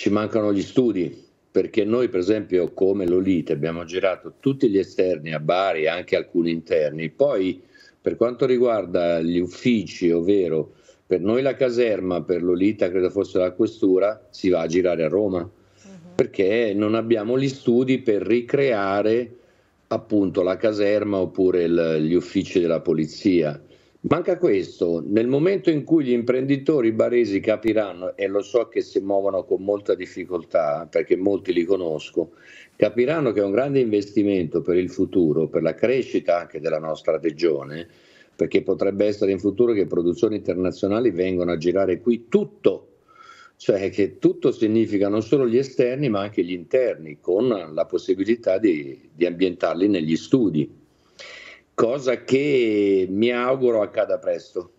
ci mancano gli studi, perché noi per esempio come Lolita abbiamo girato tutti gli esterni a Bari, e anche alcuni interni, poi per quanto riguarda gli uffici, ovvero per noi la caserma, per Lolita credo fosse la questura, si va a girare a Roma, mhm. perché non abbiamo gli studi per ricreare appunto la caserma oppure il, gli uffici della polizia. Manca questo, nel momento in cui gli imprenditori baresi capiranno, e lo so che si muovono con molta difficoltà, perché molti li conosco, capiranno che è un grande investimento per il futuro, per la crescita anche della nostra regione, perché potrebbe essere in futuro che produzioni internazionali vengano a girare qui tutto, cioè che tutto significa non solo gli esterni ma anche gli interni, con la possibilità di, di ambientarli negli studi cosa che mi auguro accada presto.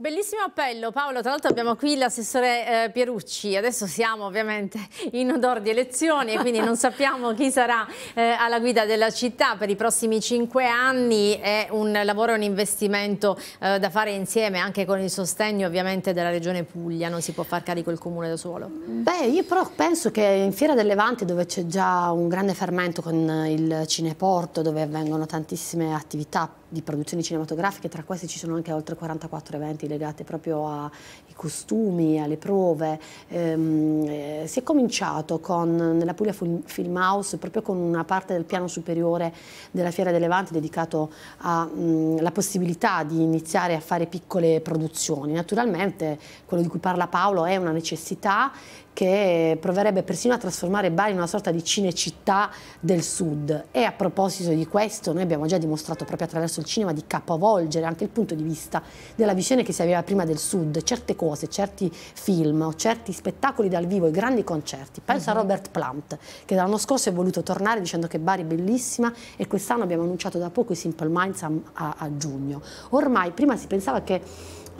Bellissimo appello Paolo, tra l'altro abbiamo qui l'assessore eh, Pierucci, adesso siamo ovviamente in odor di elezioni e quindi non sappiamo chi sarà eh, alla guida della città per i prossimi cinque anni, è un lavoro e un investimento eh, da fare insieme anche con il sostegno ovviamente della regione Puglia, non si può far carico il comune da solo. Beh io però penso che in Fiera del Levante dove c'è già un grande fermento con il Cineporto dove avvengono tantissime attività di produzioni cinematografiche, tra queste ci sono anche oltre 44 eventi legati proprio ai costumi, alle prove. Ehm, eh, si è cominciato con, nella Puglia Film House proprio con una parte del piano superiore della Fiera delle Vanti dedicato alla mm, possibilità di iniziare a fare piccole produzioni. Naturalmente quello di cui parla Paolo è una necessità che proverebbe persino a trasformare Bari in una sorta di cinecittà del sud. E a proposito di questo, noi abbiamo già dimostrato proprio attraverso il cinema di capovolgere anche il punto di vista della visione che si aveva prima del sud, certe cose, certi film o certi spettacoli dal vivo, i grandi concerti. Penso uh -huh. a mhm. Robert Plant, che l'anno scorso è voluto tornare dicendo che Bari è bellissima e quest'anno abbiamo annunciato da poco i Simple Minds a, a, a giugno. Ormai prima si pensava che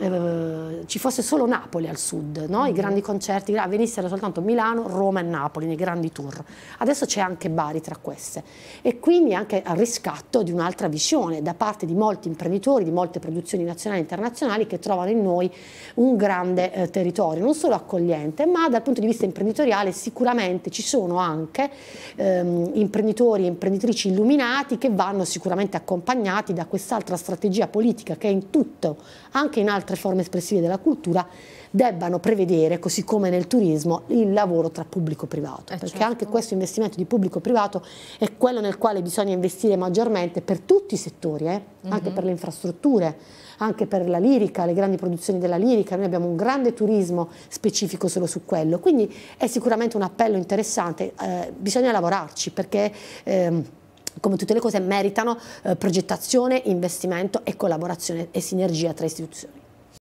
eh, ci fosse solo Napoli al sud, no? i mm-hmm. grandi concerti venissero soltanto Milano, Roma e Napoli nei grandi tour. Adesso c'è anche Bari tra queste e quindi anche al riscatto di un'altra visione da parte di molti imprenditori, di molte produzioni nazionali e internazionali che trovano in noi un grande eh, territorio, non solo accogliente, ma dal punto di vista imprenditoriale sicuramente ci sono anche ehm, imprenditori e imprenditrici illuminati che vanno sicuramente accompagnati da quest'altra strategia politica che è in tutto, anche in altre altre forme espressive della cultura debbano prevedere, così come nel turismo, il lavoro tra pubblico e privato, eh perché certo. anche questo investimento di pubblico e privato è quello nel quale bisogna investire maggiormente per tutti i settori, eh? mm -hmm. anche per le infrastrutture, anche per la lirica, le grandi produzioni della lirica, noi abbiamo un grande turismo specifico solo su quello, quindi è sicuramente un appello interessante, eh, bisogna lavorarci perché... Ehm, come tutte le cose meritano eh, progettazione, investimento e collaborazione e sinergia tra istituzioni.